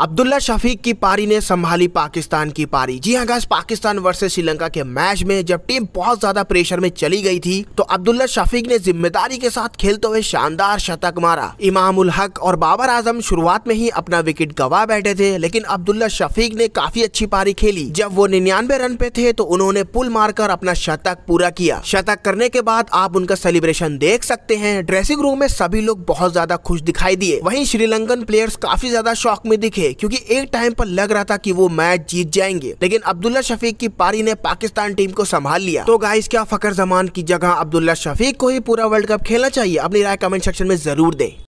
अब्दुल्ला शफीक की पारी ने संभाली पाकिस्तान की पारी जी हाँ गैस पाकिस्तान वर्सेस श्रीलंका के मैच में जब टीम बहुत ज्यादा प्रेशर में चली गई थी तो अब्दुल्ला शफीक ने जिम्मेदारी के साथ खेलते हुए शानदार शतक मारा इमामुल हक और बाबर आजम शुरुआत में ही अपना विकेट गवा बैठे थे लेकिन अब्दुल्ला शफीक ने काफी अच्छी पारी खेली जब वो निन्यानवे रन पे थे तो उन्होंने पुल मारकर अपना शतक पूरा किया शतक करने के बाद आप उनका सेलिब्रेशन देख सकते हैं ड्रेसिंग रूम में सभी लोग बहुत ज्यादा खुश दिखाई दिए वही श्रीलंकन प्लेयर्स काफी ज्यादा शौक में दिखे क्योंकि एक टाइम पर लग रहा था कि वो मैच जीत जाएंगे लेकिन अब्दुल्ला शफीक की पारी ने पाकिस्तान टीम को संभाल लिया तो गाइस क्या फकर जमान की जगह अब्दुल्ला शफीक को ही पूरा वर्ल्ड कप खेलना चाहिए अपनी राय कमेंट सेक्शन में जरूर दें